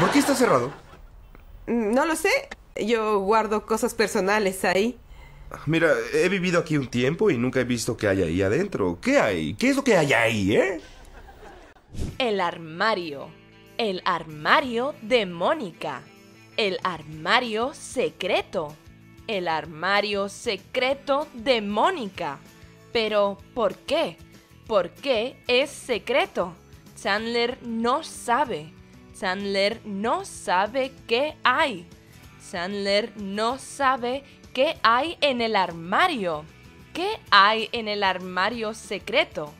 ¿Por qué está cerrado? Mm, no lo sé. Yo guardo cosas personales ahí. Mira, he vivido aquí un tiempo y nunca he visto qué hay ahí adentro. ¿Qué hay? ¿Qué es lo que hay ahí, eh? El armario. El armario de Mónica. El armario secreto. El armario secreto de Mónica. Pero, ¿por qué? ¿Por qué es secreto? Chandler no sabe. Chandler no sabe qué hay. Chandler no sabe qué hay en el armario. ¿Qué hay en el armario secreto?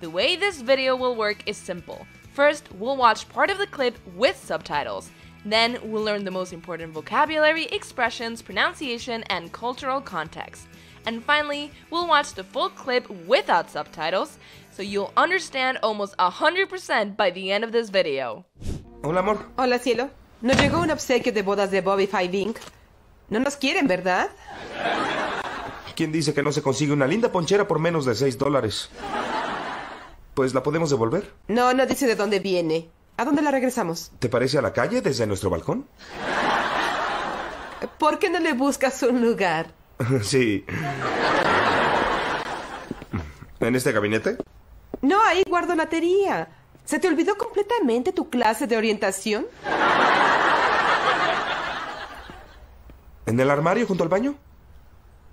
The way this video will work is simple. First, we'll watch part of the clip with subtitles. Then, we'll learn the most important vocabulary, expressions, pronunciation, and cultural context. And finally, we'll watch the full clip without subtitles, so you'll understand almost 100% by the end of this video. Hola, amor. Hola, cielo. Nos llegó un obsequio de bodas de Bobby Five Inc. No nos quieren, ¿verdad? ¿Quién dice que no se consigue una linda ponchera por menos de seis dólares? Pues la podemos devolver. No, no dice de dónde viene. ¿A dónde la regresamos? ¿Te parece a la calle desde nuestro balcón? ¿Por qué no le buscas un lugar? sí. ¿En este gabinete? No, ahí guardo latería. ¿Se te olvidó completamente tu clase de orientación? ¿En el armario junto al baño?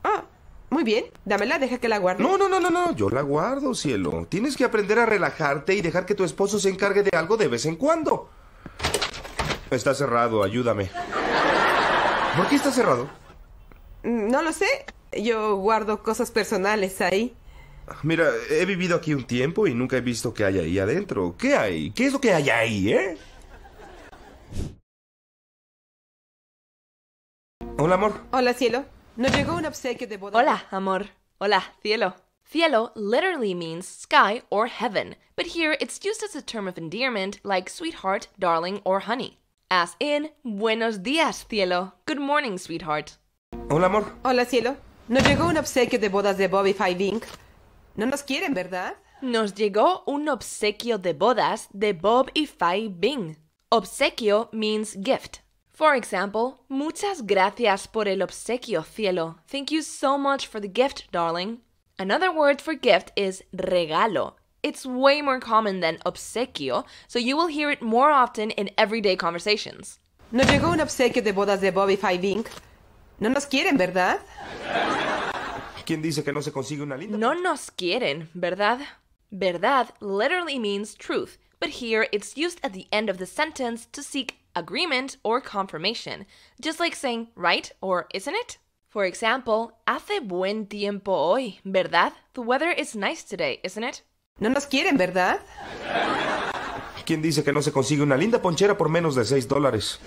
Ah, muy bien. Dámela, deja que la guarde. No, no, no, no, no. Yo la guardo, cielo. Tienes que aprender a relajarte y dejar que tu esposo se encargue de algo de vez en cuando. Está cerrado, ayúdame. ¿Por qué está cerrado? Mm, no lo sé. Yo guardo cosas personales ahí. Mira, he vivido aquí un tiempo y nunca he visto qué hay ahí adentro. ¿Qué hay? ¿Qué es lo que hay ahí, eh? Hola, amor. Hola, cielo. Nos llegó un obsequio de boda. Hola, amor. Hola, cielo. Cielo literally means sky or heaven, but here it's used as a term of endearment like sweetheart, darling, or honey. As in, buenos días, cielo. Good morning, sweetheart. Hola, amor. Hola, cielo. Nos llegó un obsequio de bodas de Bobby Five Inc. No nos quieren, ¿verdad? Nos llegó un obsequio de bodas de Bob y Fai Bing. Obsequio means gift. For example, muchas gracias por el obsequio, cielo. Thank you so much for the gift, darling. Another word for gift is regalo. It's way more common than obsequio, so you will hear it more often in everyday conversations. Nos llegó un obsequio de bodas de Bob y Fai Bing. No nos quieren, ¿verdad? ¿Quién dice que no se consigue una linda? No nos quieren, ¿verdad? Verdad literally means truth, but here it's used at the end of the sentence to seek agreement or confirmation, just like saying right or isn't it? For example, hace buen tiempo hoy, ¿verdad? The weather is nice today, isn't it? No nos quieren, ¿verdad? ¿Quién dice que no se consigue una linda ponchera por menos de 6 dólares?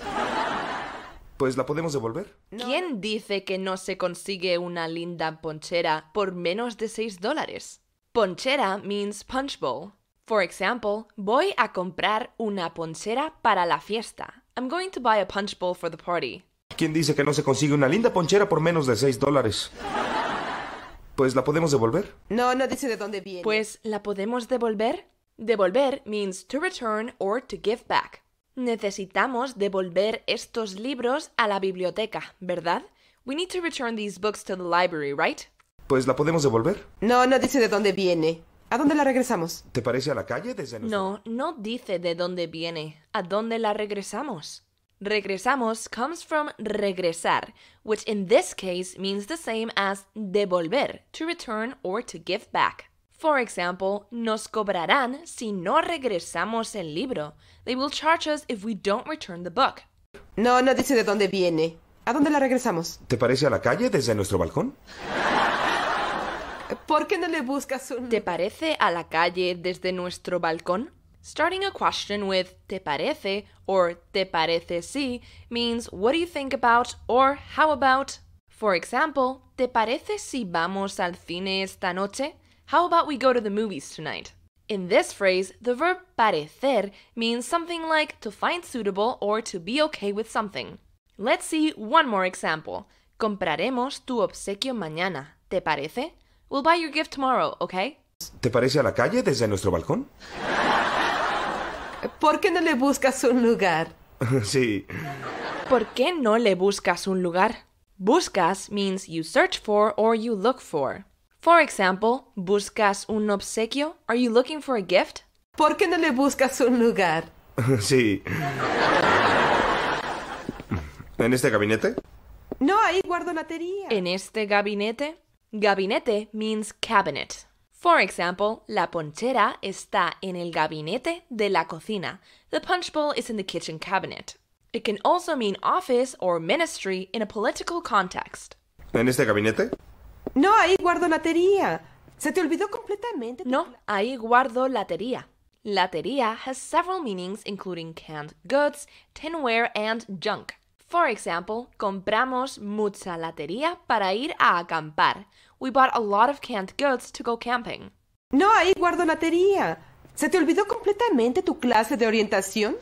pues la podemos devolver. ¿Quién dice que no se consigue una linda ponchera por menos de 6 dólares? Ponchera means punch bowl. For example, voy a comprar una ponchera para la fiesta. I'm going to buy a punch bowl for the party. ¿Quién dice que no se consigue una linda ponchera por menos de 6 dólares? Pues la podemos devolver. No, no dice de dónde viene. Pues la podemos devolver. Devolver means to return or to give back. Necesitamos devolver estos libros a la biblioteca, ¿verdad? We need to return these books to the library, right? Pues la podemos devolver. No, no dice de dónde viene. ¿A dónde la regresamos? ¿Te parece a la calle desde No, no dice de dónde viene. ¿A dónde la regresamos? Regresamos comes from regresar, which in this case means the same as devolver, to return or to give back. For example, nos cobrarán si no regresamos el libro. They will charge us if we don't return the book. No, no dice de dónde viene. ¿A dónde la regresamos? ¿Te parece a la calle desde nuestro balcón? ¿Por qué no le buscas un... ¿Te parece a la calle desde nuestro balcón? Starting a question with te parece or te parece sí means what do you think about or how about. For example, ¿te parece si vamos al cine esta noche? How about we go to the movies tonight? In this phrase, the verb parecer means something like to find suitable or to be okay with something. Let's see one more example. Compraremos tu obsequio mañana. ¿Te parece? We'll buy your gift tomorrow, okay? ¿Te parece a la calle desde nuestro balcón? ¿Por qué no le buscas un lugar? sí. ¿Por qué no le buscas un lugar? Buscas means you search for or you look for. For example, ¿buscas un obsequio? Are you looking for a gift? ¿Por qué no le buscas un lugar? sí. ¿En este gabinete? No, ahí guardo ¿En este gabinete? Gabinete means cabinet. For example, la ponchera está en el gabinete de la cocina. The punch bowl is in the kitchen cabinet. It can also mean office or ministry in a political context. ¿En este gabinete? No, ahí guardo latería. Se te olvidó completamente. No, ahí guardo latería. Latería has several meanings including canned goods, tinware and junk. For example, compramos mucha latería para ir a acampar. We bought a lot of canned goods to go camping. No, ahí guardo latería. ¿Se te olvidó completamente tu clase de orientación?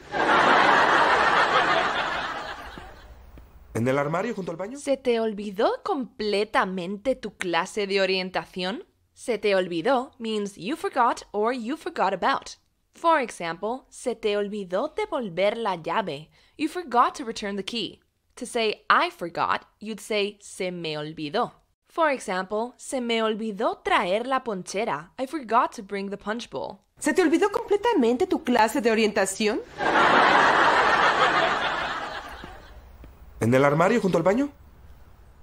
¿En el armario junto al baño? ¿Se te olvidó completamente tu clase de orientación? Se te olvidó means you forgot or you forgot about. For example, se te olvidó devolver la llave. You forgot to return the key. To say I forgot, you'd say se me olvidó. For example, se me olvidó traer la ponchera. I forgot to bring the punch bowl. ¿Se te olvidó completamente tu clase de orientación? ¿En el armario junto al baño?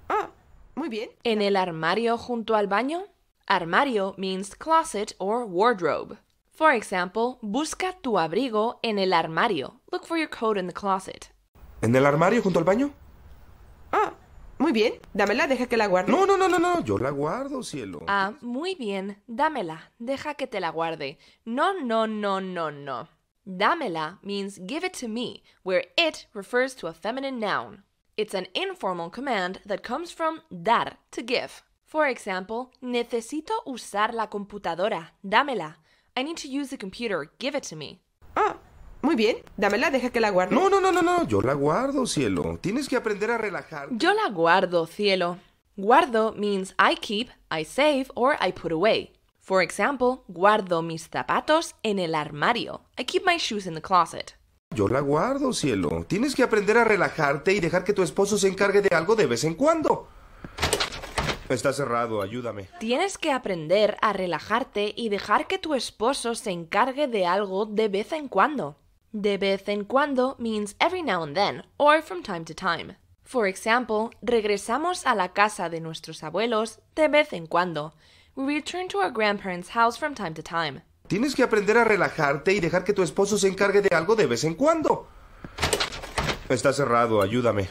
Ah, muy bien. ¿En el armario junto al baño? Armario means closet or wardrobe. For example, busca tu abrigo en el armario. Look for your coat in the closet. ¿En el armario junto al baño? Ah, muy bien. Dámela, deja que la guarde. No, no, no, no, no. Yo la guardo, cielo. Ah, muy bien. Dámela. Deja que te la guarde. No, no, no, no, no. Dámela means give it to me, where it refers to a feminine noun. It's an informal command that comes from dar, to give. For example, necesito usar la computadora, dámela. I need to use the computer, give it to me. Ah, muy bien. Dámela, deja que la guarde. No, no, no, no, no, yo la guardo, cielo. Tienes que aprender a relajar. Yo la guardo, cielo. Guardo means I keep, I save, or I put away. For example, guardo mis zapatos en el armario. I keep my shoes in the closet. Yo la guardo, cielo. Tienes que aprender a relajarte y dejar que tu esposo se encargue de algo de vez en cuando. Está cerrado, ayúdame. Tienes que aprender a relajarte y dejar que tu esposo se encargue de algo de vez en cuando. De vez en cuando means every now and then, or from time to time. For example, regresamos a la casa de nuestros abuelos de vez en cuando. We return to our grandparents' house from time to time. Tienes que aprender a relajarte y dejar que tu esposo se encargue de algo de vez en cuando. Está cerrado, ayúdame.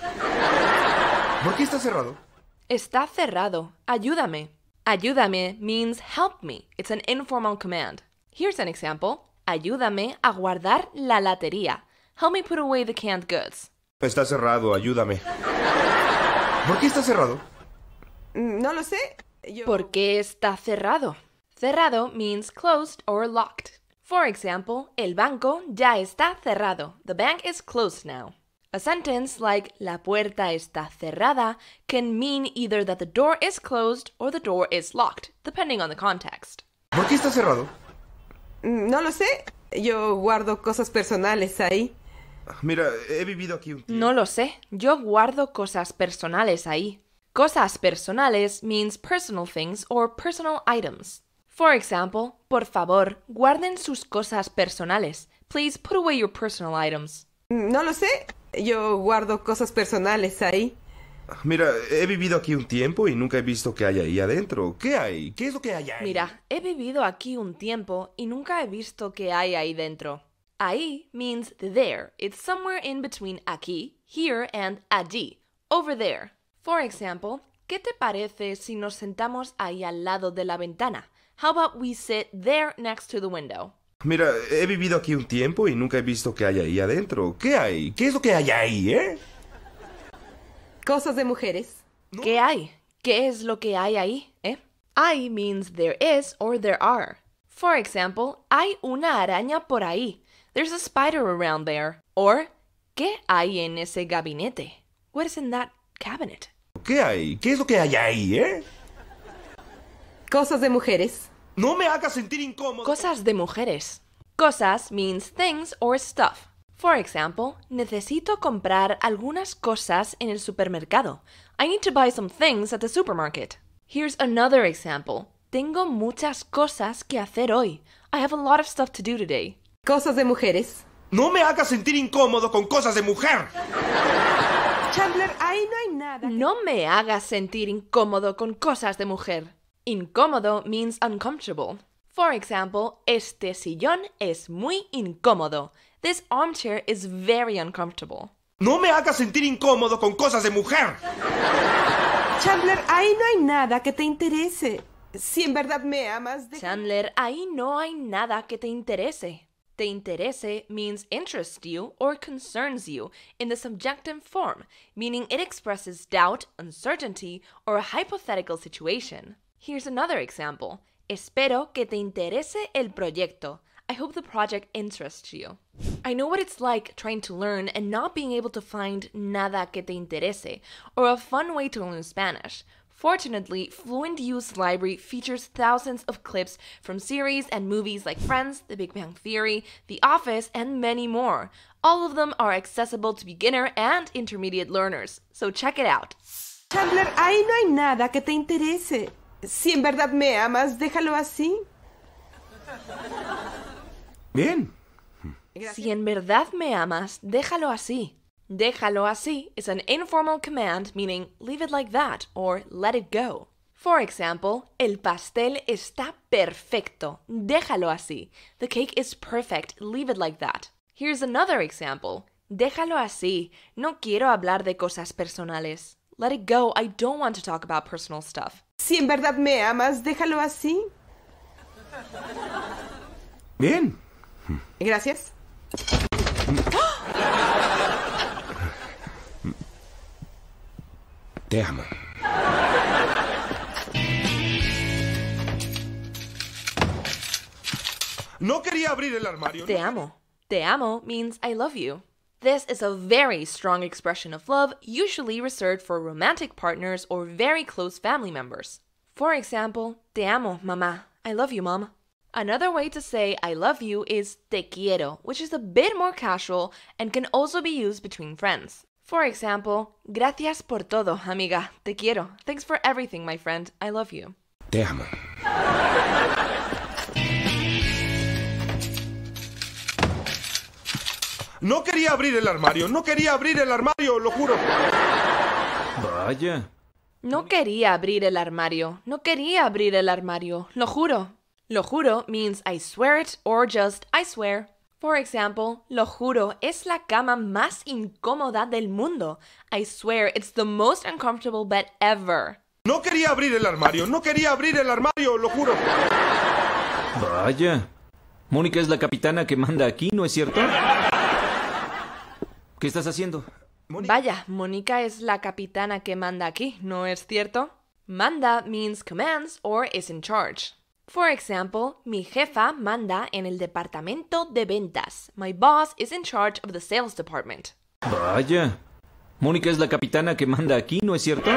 ¿Por qué está cerrado? Está cerrado. Ayúdame. Ayúdame means help me. It's an informal command. Here's an example. Ayúdame a guardar la latería. Help me put away the canned goods. Está cerrado, ayúdame. ¿Por qué está cerrado? Mm, no lo sé. ¿Por qué está cerrado? Cerrado means closed or locked. For example, el banco ya está cerrado. The bank is closed now. A sentence like la puerta está cerrada can mean either that the door is closed or the door is locked, depending on the context. ¿Por qué está cerrado? Mm, no lo sé. Yo guardo cosas personales ahí. Ah, mira, he vivido aquí un tiempo. No lo sé. Yo guardo cosas personales ahí. Cosas personales means personal things or personal items. For example, por favor, guarden sus cosas personales. Please put away your personal items. Mm, no lo sé. Yo guardo cosas personales ahí. Mira, he vivido aquí un tiempo y nunca he visto que hay ahí adentro. ¿Qué hay? ¿Qué es lo que hay ahí? Mira, he vivido aquí un tiempo y nunca he visto que hay ahí dentro. Ahí means there. It's somewhere in between aquí, here and allí. Over there. For example, ¿qué te parece si nos sentamos ahí al lado de la ventana? How about we sit there next to the window? Mira, he vivido aquí un tiempo y nunca he visto qué hay ahí adentro. ¿Qué hay? ¿Qué es lo que hay ahí, eh? Cosas de mujeres. ¿Qué hay? ¿Qué es lo que hay ahí, eh? I means there is or there are. For example, hay una araña por ahí. There's a spider around there. Or, ¿qué hay en ese gabinete? What is in that cabinet. ¿Qué hay? ¿Qué es lo que hay ahí, eh? Cosas de mujeres. No me hagas sentir incómodo. Cosas de mujeres. Cosas means things or stuff. For example, necesito comprar algunas cosas en el supermercado. I need to buy some things at the supermarket. Here's another example. Tengo muchas cosas que hacer hoy. I have a lot of stuff to do today. Cosas de mujeres. No me hagas sentir incómodo con cosas de mujer. Chandler, ahí no hay nada. No me hagas sentir incómodo con cosas de mujer. Incómodo means uncomfortable. For example, este sillón es muy incómodo. This armchair is very uncomfortable. No me hagas sentir incómodo con cosas de mujer. Chandler, ahí no hay nada que te interese. Si en verdad me amas, de... Chandler, ahí no hay nada que te interese. Te interese means interests you or concerns you in the subjunctive form, meaning it expresses doubt, uncertainty, or a hypothetical situation. Here's another example. Espero que te interese el proyecto. I hope the project interests you. I know what it's like trying to learn and not being able to find nada que te interese, or a fun way to learn Spanish. Fortunately, Fluent Youth's library features thousands of clips from series and movies like Friends, The Big Bang Theory, The Office, and many more. All of them are accessible to beginner and intermediate learners, so check it out. Chandler, ahí no hay nada que te interese. Si en verdad me amas, déjalo así. Bien. Si en verdad me amas, déjalo así. Déjalo así is an informal command meaning leave it like that or let it go. For example, el pastel está perfecto. Déjalo así. The cake is perfect. Leave it like that. Here's another example. Déjalo así. No quiero hablar de cosas personales. Let it go. I don't want to talk about personal stuff. Si en verdad me amas, déjalo así. Bien. Gracias. No quería abrir el armario. Te amo. Te amo means I love you. This is a very strong expression of love, usually reserved for romantic partners or very close family members. For example, te amo, mamá. I love you, mom. Another way to say I love you is te quiero, which is a bit more casual and can also be used between friends. Por ejemplo, gracias por todo, amiga. Te quiero. Thanks for everything, my friend. I love you. Te amo. No quería abrir el armario, no quería abrir el armario, lo juro. Vaya. No quería abrir el armario, no quería abrir el armario, lo juro. Lo juro means I swear it or just I swear. Por ejemplo, lo juro, es la cama más incómoda del mundo. I swear, it's the most uncomfortable bed ever. No quería abrir el armario, no quería abrir el armario, lo juro. Vaya. Mónica es la capitana que manda aquí, ¿no es cierto? ¿Qué estás haciendo? Vaya, Mónica es la capitana que manda aquí, ¿no es cierto? Manda means commands or is in charge. For example, mi jefa manda en el departamento de ventas. My boss is in charge of the sales department. Vaya. Mónica es la capitana que manda aquí, ¿no es cierto?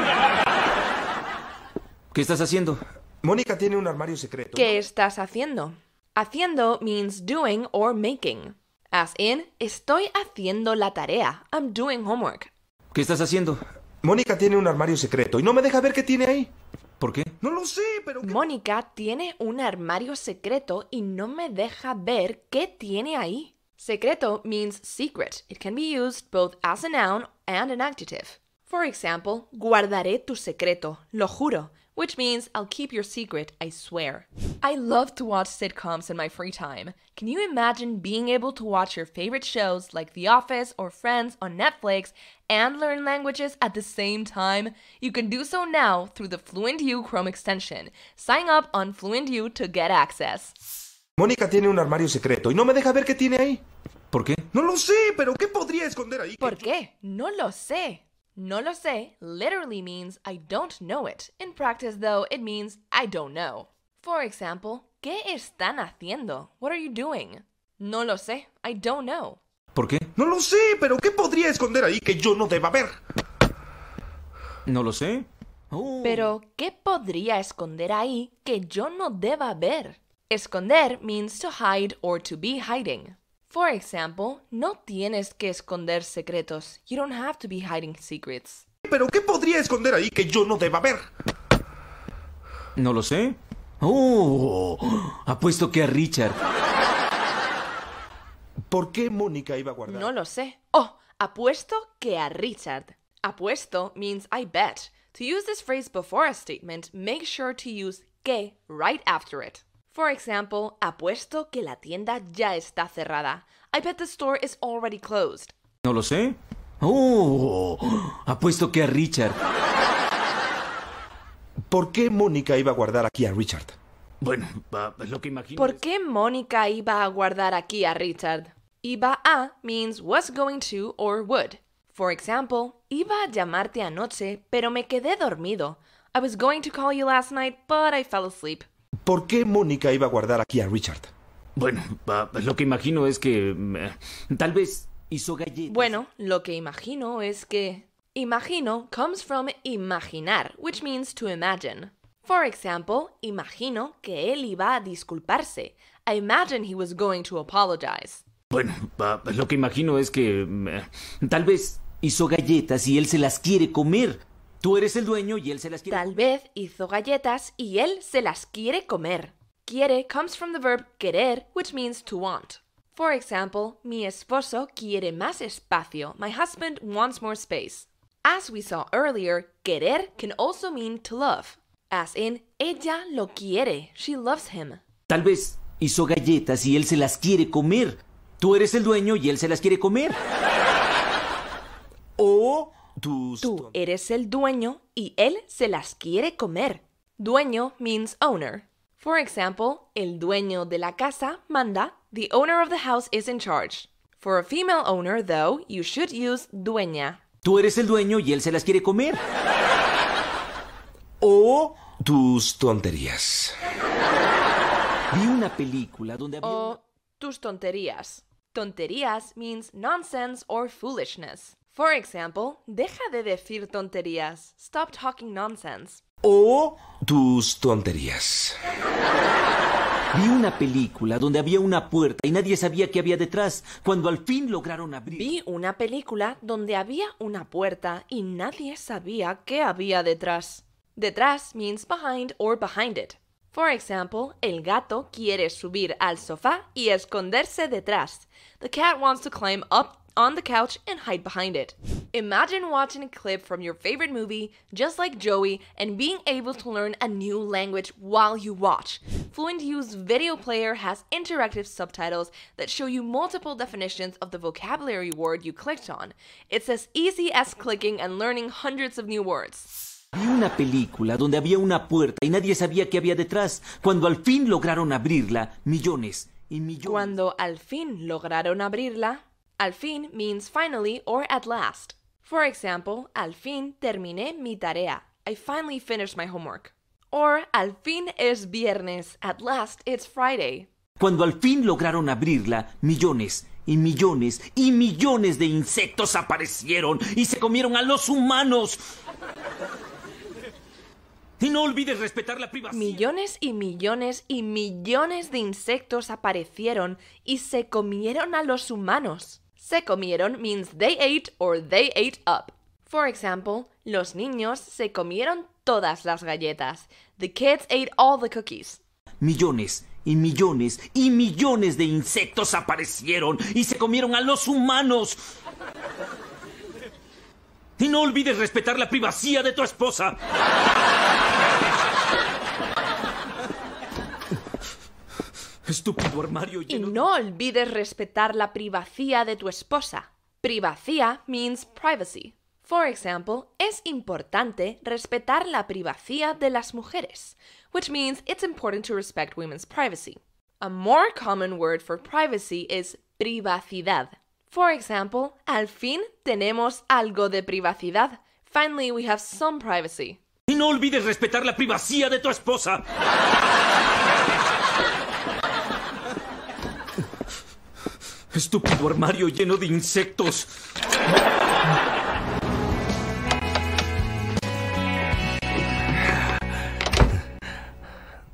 ¿Qué estás haciendo? Mónica tiene un armario secreto. ¿Qué estás haciendo? Haciendo means doing or making. As in, estoy haciendo la tarea. I'm doing homework. ¿Qué estás haciendo? Mónica tiene un armario secreto y no me deja ver qué tiene ahí. ¿Por qué? No lo sé, pero... Mónica tiene un armario secreto y no me deja ver qué tiene ahí. Secreto means secret. It can be used both as a noun and an adjective. For example, guardaré tu secreto, lo juro, which means I'll keep your secret, I swear. I love to watch sitcoms in my free time. Can you imagine being able to watch your favorite shows like The Office or Friends on Netflix and learn languages at the same time? You can do so now through the FluentU Chrome extension. Sign up on FluentU to get access. Mónica tiene un armario secreto y no me deja ver qué tiene ahí. ¿Por qué? No lo sé, pero ¿qué podría esconder ahí? ¿Por qué? No lo sé. No lo sé literally means I don't know it. In practice, though, it means I don't know. For example, ¿qué están haciendo? What are you doing? No lo sé. I don't know. ¿Por qué? No lo sé, pero ¿qué podría esconder ahí que yo no deba ver? No lo sé. Oh. Pero, ¿qué podría esconder ahí que yo no deba ver? Esconder means to hide or to be hiding. For example, no tienes que esconder secretos. You don't have to be hiding secrets. ¿Pero qué podría esconder ahí que yo no deba ver? No lo sé. Oh, apuesto que a Richard. ¿Por qué Mónica iba a guardar? No lo sé. Oh, apuesto que a Richard. Apuesto means I bet. To use this phrase before a statement, make sure to use que right after it. For example, apuesto que la tienda ya está cerrada. I bet the store is already closed. No lo sé. Oh, apuesto que a Richard. ¿Por qué Mónica iba a guardar aquí a Richard? Bueno, lo que imagino. ¿Por qué Mónica iba a guardar aquí a Richard? Iba a means was going to or would. For example, iba a llamarte anoche, pero me quedé dormido. I was going to call you last night, but I fell asleep. ¿Por qué Mónica iba a guardar aquí a Richard? Bueno, lo que imagino es que tal vez hizo galletas. Bueno, lo que imagino es que imagino comes from imaginar, which means to imagine. For example, imagino que él iba a disculparse. I imagine he was going to apologize. Bueno, lo que imagino es que tal vez hizo galletas y él se las quiere comer. Tú eres el dueño y él se las quiere. Tal vez hizo galletas y él se las quiere comer. Quiere comes from the verb querer, which means to want. For example, mi esposo quiere más espacio. My husband wants more space. As we saw earlier, querer can also mean to love. As in, ella lo quiere. She loves him. Tal vez hizo galletas y él se las quiere comer. Tú eres el dueño y él se las quiere comer. O Tú eres el dueño y él se las quiere comer. Dueño means owner. For example, el dueño de la casa manda, the owner of the house is in charge. For a female owner, though, you should use dueña. Tú eres el dueño y él se las quiere comer. O tus tonterías. Vi una película donde había... O tus tonterías. Tonterías means nonsense or foolishness. For example, deja de decir tonterías. Stop talking nonsense. O tus tonterías. Vi una película donde había una puerta y nadie sabía qué había detrás. Cuando al fin lograron abrir. Vi una película donde había una puerta y nadie sabía qué había detrás. Detrás means behind or behind it. For example, el gato quiere subir al sofá y esconderse detrás. The cat wants to climb up on the couch and hide behind it. Imagine watching a clip from your favorite movie, just like Joey, and being able to learn a new language while you watch. Fluent U's video player has interactive subtitles that show you multiple definitions of the vocabulary word you clicked on. It's as easy as clicking and learning hundreds of new words. Vi una película donde había una puerta y nadie sabía qué había detrás. Cuando al fin lograron abrirla, millones y millones. Cuando al fin lograron abrirla, Al fin means finally or at last. For example, al fin terminé mi tarea. I finally finished my homework. Or al fin es viernes. At last it's Friday. Cuando al fin lograron abrirla, millones y millones y millones de insectos aparecieron y se comieron a los humanos. Y no olvides respetar la privacidad. Millones y millones y millones de insectos aparecieron y se comieron a los humanos se comieron means they ate or they ate up. For example, los niños se comieron todas las galletas. The kids ate all the cookies. Millones y millones y millones de insectos aparecieron y se comieron a los humanos. Y no olvides respetar la privacidad de tu esposa. Estúpido armario Y no olvides respetar la privacidad de tu esposa. Privacidad means privacy. For example, es importante respetar la privacidad de las mujeres, which means it's important to respect women's privacy. A more common word for privacy is privacidad. For example, al fin tenemos algo de privacidad. Finally, we have some privacy. Y no olvides respetar la privacidad de tu esposa. Estúpido armario lleno de insectos.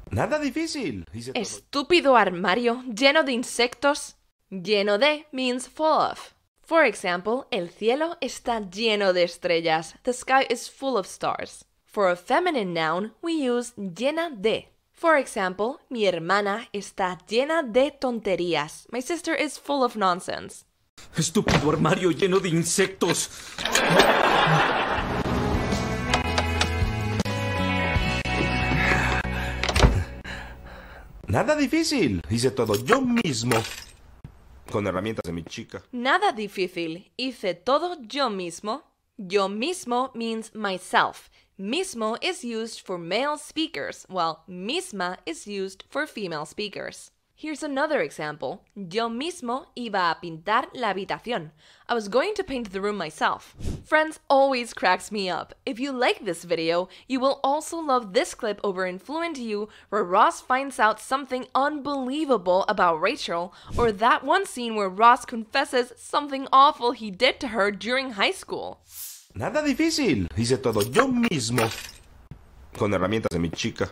Nada difícil. Estúpido armario lleno de insectos. Lleno de means full of. For example, el cielo está lleno de estrellas. The sky is full of stars. For a feminine noun, we use llena de. Por ejemplo, mi hermana está llena de tonterías. My sister is full of nonsense. Estúpido armario lleno de insectos. Nada difícil. Hice todo yo mismo. Con herramientas de mi chica. Nada difícil. Hice todo yo mismo. Yo mismo means myself. Mismo is used for male speakers, while misma is used for female speakers. Here's another example. Yo mismo iba a pintar la habitación. I was going to paint the room myself. Friends always cracks me up. If you like this video, you will also love this clip over in Fluent U where Ross finds out something unbelievable about Rachel or that one scene where Ross confesses something awful he did to her during high school. Nada difícil. Hice todo yo mismo. Con herramientas de mi chica.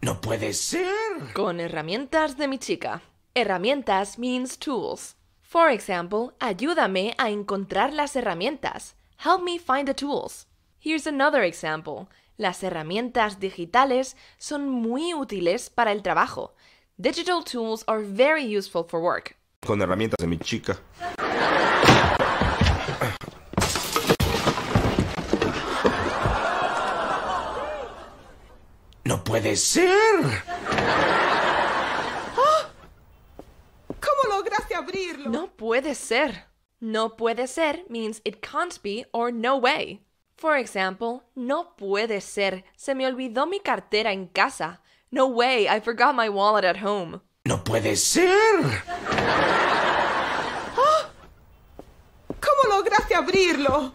No puede ser. Con herramientas de mi chica. Herramientas means tools. For example, ayúdame a encontrar las herramientas. Help me find the tools. Here's another example. Las herramientas digitales son muy útiles para el trabajo. Digital tools are very useful for work. Con herramientas de mi chica. No puede ser. ¡Ah! ¿Cómo lograste abrirlo? No puede ser. No puede ser means it can't be or no way. For example, no puede ser. Se me olvidó mi cartera en casa. No way, I forgot my wallet at home. No puede ser. Oh, ¿Cómo lograste abrirlo?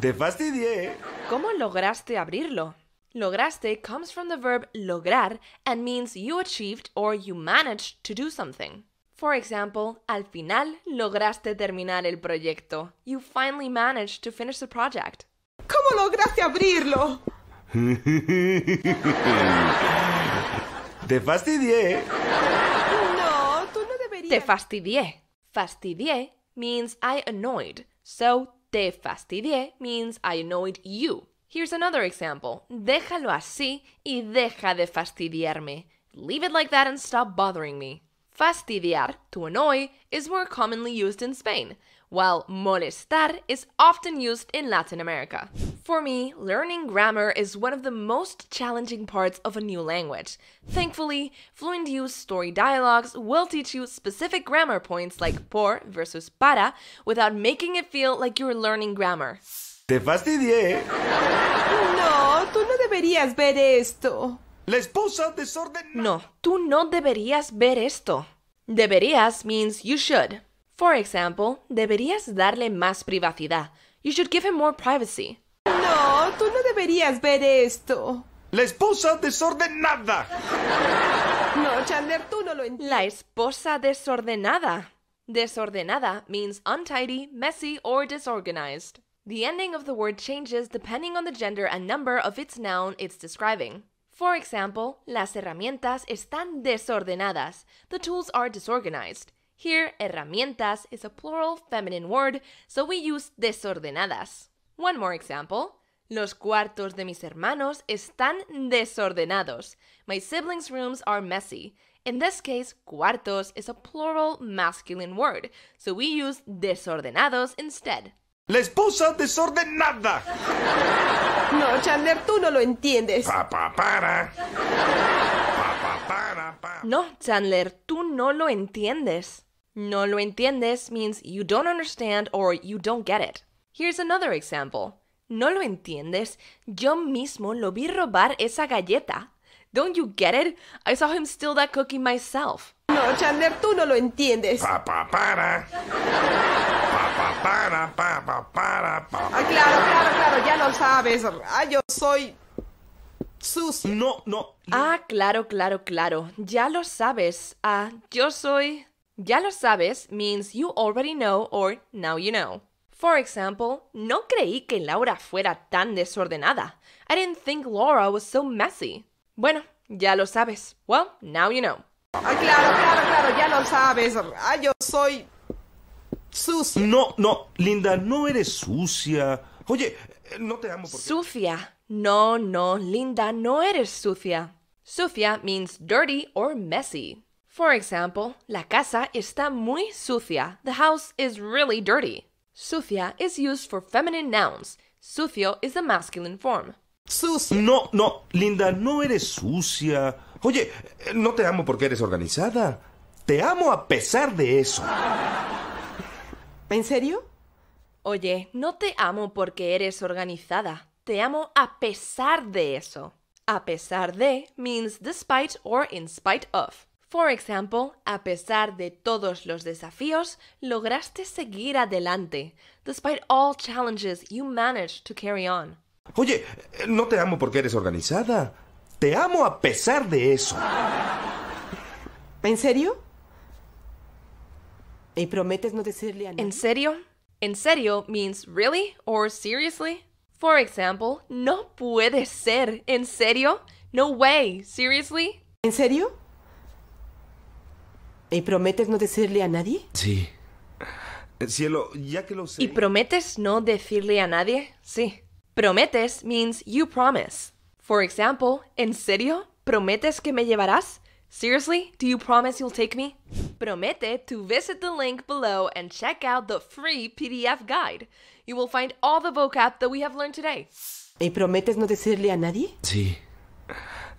Te fastidié. ¿Cómo lograste abrirlo? Lograste comes from the verb lograr and means you achieved or you managed to do something. For example, al final lograste terminar el proyecto. You finally managed to finish the project. ¿Cómo lograste abrirlo? Te fastidié. No, tú no deberías. Te fastidié. Fastidié means I annoyed. So, te fastidié means I annoyed you. Here's another example. Déjalo así y deja de fastidiarme. Leave it like that and stop bothering me. Fastidiar, to annoy, is more commonly used in Spain, while molestar is often used in Latin America. For me, learning grammar is one of the most challenging parts of a new language. Thankfully, Fluent Use Story Dialogues will teach you specific grammar points like por versus para without making it feel like you're learning grammar. Te fastidié. No, tú no deberías ver esto. La esposa desordenada. No, tú no deberías ver esto. Deberías means you should. For example, deberías darle más privacidad. You should give him more privacy. No, tú no deberías ver esto. La esposa desordenada. No, Chandler, tú no lo entiendes. La esposa desordenada. Desordenada means untidy, messy, or disorganized. The ending of the word changes depending on the gender and number of its noun it's describing. For example, las herramientas están desordenadas. The tools are disorganized. Here, herramientas is a plural feminine word, so we use desordenadas. One more example. Los cuartos de mis hermanos están desordenados. My siblings' rooms are messy. In this case, cuartos is a plural masculine word, so we use desordenados instead. La esposa desordenada. No, Chandler, tú no lo entiendes. No, Chandler, tú no lo entiendes. No lo entiendes means you don't understand or you don't get it. Here's another example. No lo entiendes. Yo mismo lo vi robar esa galleta. Don't you get it? I saw him steal that cookie myself. No, Chandler, tú no lo entiendes. Pa, pa, para. Pa, pa, para, pa, pa, para, Ah, claro, claro, claro, ya lo sabes. Ah, yo soy Sus. No, no. Ah, claro, claro, claro. Ya lo sabes. Ah, yo soy... Ya lo sabes means you already know or now you know. For example, no creí que Laura fuera tan desordenada. I didn't think Laura was so messy. Bueno, ya lo sabes. Well, now you know claro, claro, claro, ya lo sabes. Ay, yo soy sucia. No, no, Linda, no eres sucia. Oye, eh, no te amo porque... No, no, Linda, no eres sucia. Sufia means dirty or messy. For example, la casa está muy sucia. The house is really dirty. Sucia is used for feminine nouns. Sucio is the masculine form. Sucia. No, no, Linda, no eres sucia. Oye, eh, no te amo porque eres organizada. Te amo a pesar de eso. ¿En serio? Oye, no te amo porque eres organizada. Te amo a pesar de eso. A pesar de means despite or in spite of. For example, a pesar de todos los desafíos, lograste seguir adelante. Despite all challenges, you managed to carry on. Oye, eh, no te amo porque eres organizada te amo a pesar de eso. ¿En serio? ¿Y prometes no decirle a nadie? ¿En serio? ¿En serio means really or seriously? For example, no puede ser. ¿En serio? No way. Seriously? ¿En serio? ¿Y prometes no decirle a nadie? Sí. Cielo, ya que lo sé. ¿Y prometes no decirle a nadie? Sí. Prometes means you promise. For example, ¿en serio? ¿Prometes que me llevarás? Seriously, do you promise you'll take me? Promete to visit the link below and check out the free PDF guide. You will find all the vocab that we have learned today. ¿Y prometes no decirle a nadie? Sí.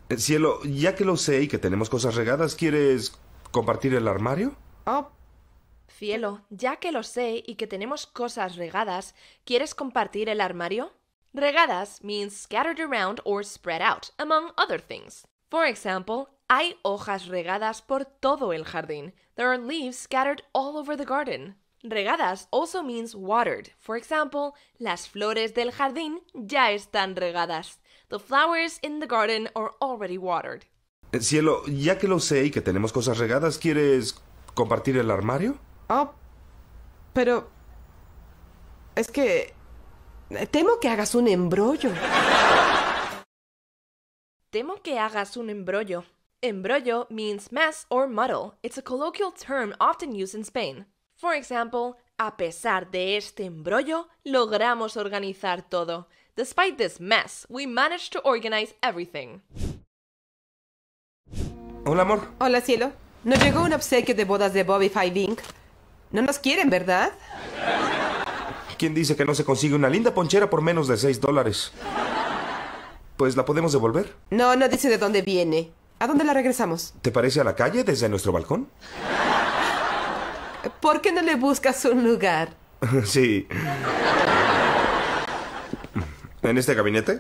Eh, cielo, ya que lo sé y que tenemos cosas regadas, ¿quieres compartir el armario? Oh. Cielo, ya que lo sé y que tenemos cosas regadas, ¿quieres compartir el armario? Regadas means scattered around or spread out, among other things. For example, hay hojas regadas por todo el jardín. There are leaves scattered all over the garden. Regadas also means watered. For example, las flores del jardín ya están regadas. The flowers in the garden are already watered. Eh, cielo, ya que lo sé y que tenemos cosas regadas, ¿quieres compartir el armario? Ah, pero... Es que Temo que hagas un embrollo. Temo que hagas un embrollo. Embrollo means mess or muddle. It's a colloquial term often used in Spain. For example, a pesar de este embrollo, logramos organizar todo. Despite this mess, we managed to organize everything. Hola, amor. Hola, cielo. Nos llegó un obsequio de bodas de Bobby Five Inc. No nos quieren, ¿verdad? ¿Quién dice que no se consigue una linda ponchera por menos de seis dólares? Pues la podemos devolver. No, no dice de dónde viene. ¿A dónde la regresamos? ¿Te parece a la calle desde nuestro balcón? ¿Por qué no le buscas un lugar? sí. ¿En este gabinete?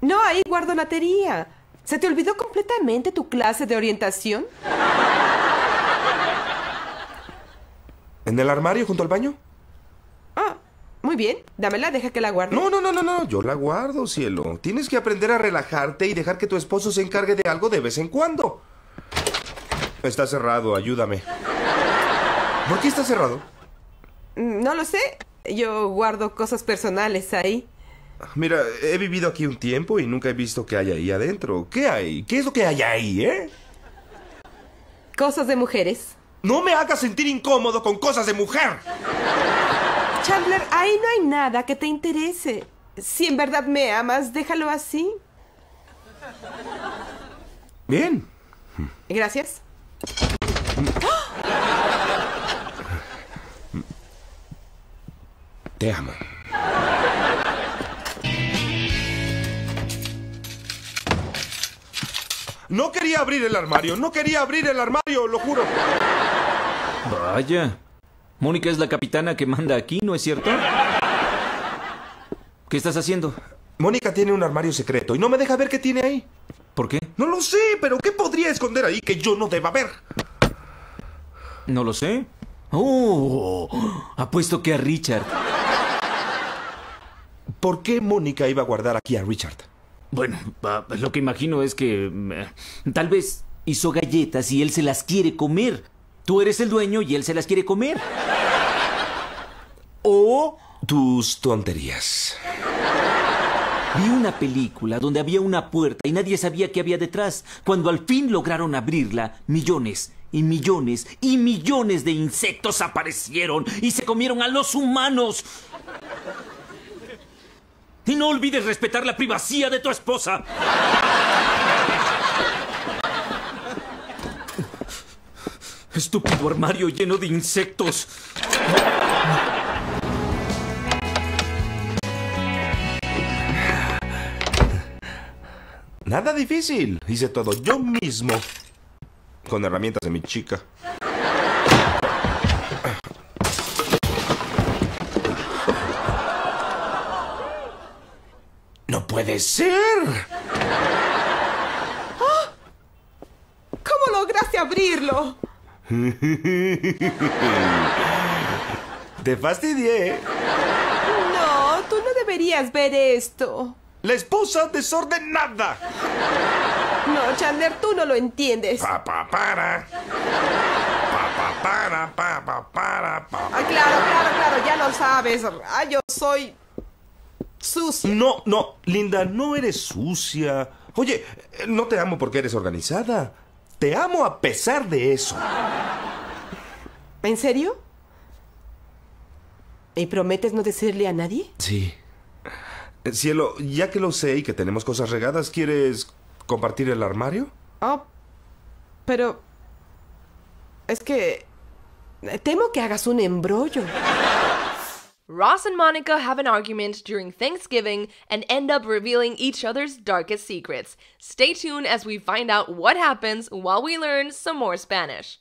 No, ahí guardo ¿Se te olvidó completamente tu clase de orientación? ¿En el armario junto al baño? bien. Dámela, deja que la guarde. No, no, no, no, no. Yo la guardo, cielo. Tienes que aprender a relajarte y dejar que tu esposo se encargue de algo de vez en cuando. Está cerrado, ayúdame. ¿Por qué está cerrado? Mm, no lo sé. Yo guardo cosas personales ahí. Mira, he vivido aquí un tiempo y nunca he visto qué hay ahí adentro. ¿Qué hay? ¿Qué es lo que hay ahí, eh? Cosas de mujeres. No me hagas sentir incómodo con cosas de mujer. Chandler, ahí no hay nada que te interese. Si en verdad me amas, déjalo así. Bien. Gracias. Te amo. No quería abrir el armario, no quería abrir el armario, lo juro. Vaya. Mónica es la capitana que manda aquí, ¿no es cierto? ¿Qué estás haciendo? Mónica tiene un armario secreto y no me deja ver qué tiene ahí. ¿Por qué? No lo sé, pero ¿qué podría esconder ahí que yo no deba ver? No lo sé. Oh, apuesto que a Richard. ¿Por qué Mónica iba a guardar aquí a Richard? Bueno, lo que imagino es que... Eh, tal vez hizo galletas y él se las quiere comer. Tú eres el dueño y él se las quiere comer. O tus tonterías. Vi una película donde había una puerta y nadie sabía qué había detrás. Cuando al fin lograron abrirla, millones y millones y millones de insectos aparecieron y se comieron a los humanos. Y no olvides respetar la privacidad de tu esposa. Estúpido armario lleno de insectos. Nada difícil. Hice todo yo mismo. Con herramientas de mi chica. ¡No puede ser! Ah, ¿Cómo lograste abrirlo? Te fastidié. No, tú no deberías ver esto. La esposa desordenada. No, Chandler, tú no lo entiendes. Pa, pa, para. Pa, para, para, para, ah, claro, claro, claro, ya lo sabes. Ah, yo soy sucia. No, no, Linda, no eres sucia. Oye, eh, no te amo porque eres organizada. Te amo a pesar de eso. ¿En serio? ¿Y prometes no decirle a nadie? Sí. Eh, cielo, ya que lo sé y que tenemos cosas regadas, ¿quieres compartir el armario? Oh, pero... Es que... Eh, temo que hagas un embrollo. Ross and Monica have an argument during Thanksgiving and end up revealing each other's darkest secrets. Stay tuned as we find out what happens while we learn some more Spanish.